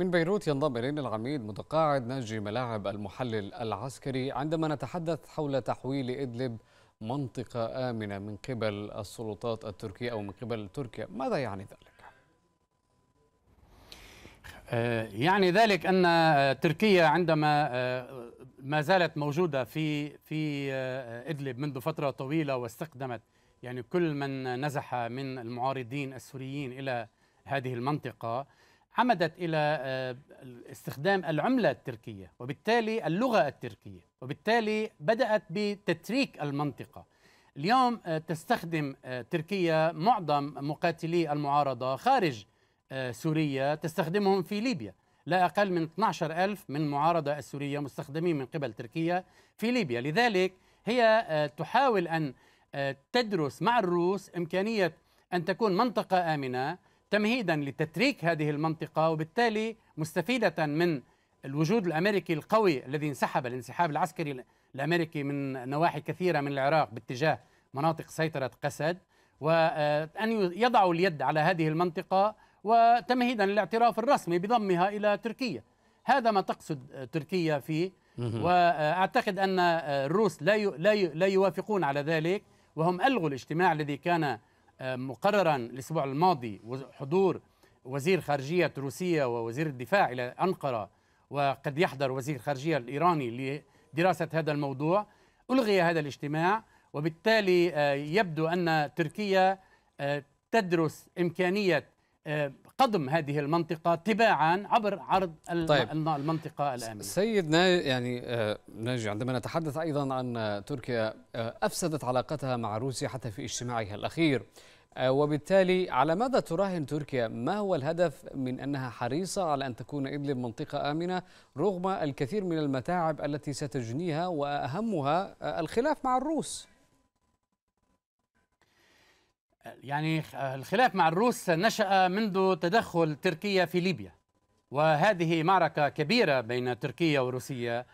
من بيروت ينضم إلينا العميد متقاعد ناجي ملاعب المحلل العسكري عندما نتحدث حول تحويل إدلب منطقة آمنة من قبل السلطات التركية أو من قبل تركيا ماذا يعني ذلك؟ آه، يعني ذلك أن تركيا عندما آه، ما زالت موجودة في في آه، إدلب منذ فترة طويلة واستخدمت يعني كل من نزح من المعارضين السوريين إلى هذه المنطقة عمدت إلى آه، استخدام العملة التركية وبالتالي اللغة التركية وبالتالي بدأت بتتريك المنطقة اليوم آه، تستخدم آه، تركيا معظم مقاتلي المعارضة خارج سوريا تستخدمهم في ليبيا لا أقل من 12 ألف من المعارضة السورية مستخدمين من قبل تركيا في ليبيا لذلك هي تحاول أن تدرس مع الروس إمكانية أن تكون منطقة آمنة تمهيدا لتتريك هذه المنطقة وبالتالي مستفيدة من الوجود الأمريكي القوي الذي انسحب الانسحاب العسكري الأمريكي من نواحي كثيرة من العراق باتجاه مناطق سيطرة قسد وأن يضعوا اليد على هذه المنطقة وتمهيدا للاعتراف الرسمي بضمها إلى تركيا هذا ما تقصد تركيا فيه وأعتقد أن الروس لا لا يوافقون على ذلك وهم ألغوا الاجتماع الذي كان آه، مقررا الاسبوع الماضي حضور وزير خارجيه روسيا ووزير الدفاع الى انقره وقد يحضر وزير الخارجيه الايراني لدراسه هذا الموضوع الغي هذا الاجتماع وبالتالي آه، يبدو ان تركيا آه، تدرس امكانيه قضم هذه المنطقة تباعا عبر عرض طيب. المنطقة الآمنة سيد يعني آه، ناجي عندما نتحدث أيضا عن تركيا آه، أفسدت علاقتها مع روسيا حتى في اجتماعها الأخير آه، وبالتالي على ماذا تراهن تركيا؟ ما هو الهدف من أنها حريصة على أن تكون إدلب منطقة آمنة رغم الكثير من المتاعب التي ستجنيها وأهمها الخلاف مع الروس؟ يعني الخلاف مع الروس نشأ منذ تدخل تركيا في ليبيا وهذه معركة كبيرة بين تركيا وروسيا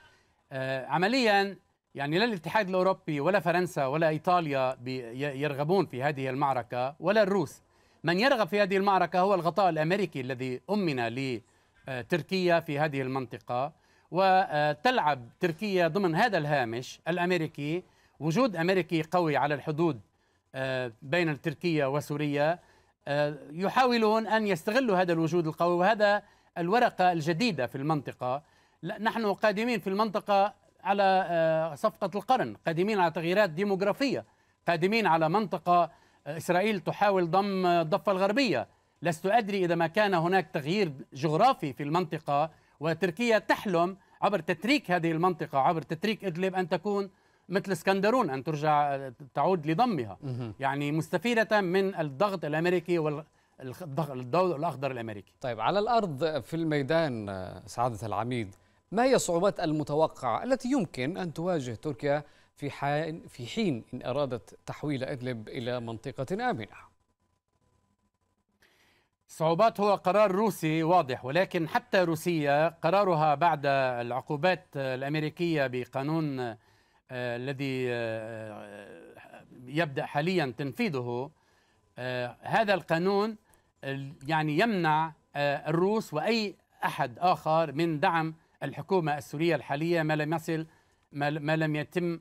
آه، عمليا يعني لا الاتحاد الأوروبي ولا فرنسا ولا إيطاليا يرغبون في هذه المعركة ولا الروس من يرغب في هذه المعركة هو الغطاء الأمريكي الذي أمن لتركيا آه، في هذه المنطقة وتلعب آه، تركيا ضمن هذا الهامش الأمريكي وجود أمريكي قوي على الحدود آه، بين تركيا وسوريا آه، يحاولون أن يستغلوا هذا الوجود القوي وهذا الورقة الجديدة في المنطقة نحن قادمين في المنطقة على آه، صفقة القرن قادمين على تغييرات ديموغرافية قادمين على منطقة إسرائيل تحاول ضم الضفة الغربية لست أدري إذا ما كان هناك تغيير جغرافي في المنطقة وتركيا تحلم عبر تتريك هذه المنطقة عبر تتريك إدلب أن تكون مثل اسكندرون أن ترجع تعود لضمها يعني مستفيدة من الضغط الأمريكي وال الضوء الأخضر الأمريكي طيب على الأرض في الميدان سعادة العميد ما هي الصعوبات المتوقعة التي يمكن أن تواجه تركيا في حين, في حين إن أرادت تحويل إدلب إلى منطقة آمنة صعوبات هو قرار روسي واضح ولكن حتى روسيا قرارها بعد العقوبات الأمريكية بقانون الذي آه، آه، يبدأ حاليا تنفيذه آه، هذا القانون يعني يمنع الروس وأي أحد آخر من دعم الحكومة السورية الحالية ما لم يصل ما لم يتم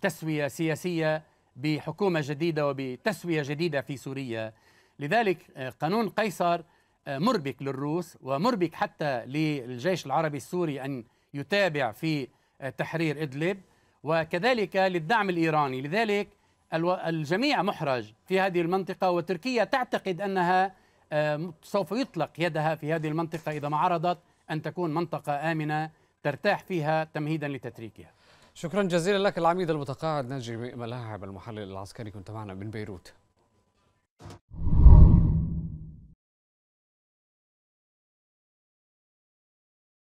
تسوية سياسية بحكومة جديدة وبتسوية جديدة في سوريا لذلك قانون قيصر مربك للروس ومربك حتى للجيش العربي السوري أن يتابع في آه، تحرير إدلب وكذلك للدعم الإيراني لذلك الجميع محرج في هذه المنطقة وتركيا تعتقد أنها آه، سوف يطلق يدها في هذه المنطقة إذا ما عرضت أن تكون منطقة آمنة ترتاح فيها تمهيدا لتتريكها شكرا جزيلا لك العميد المتقاعد ناجي ملاعب المحلل العسكري كنت معنا من بيروت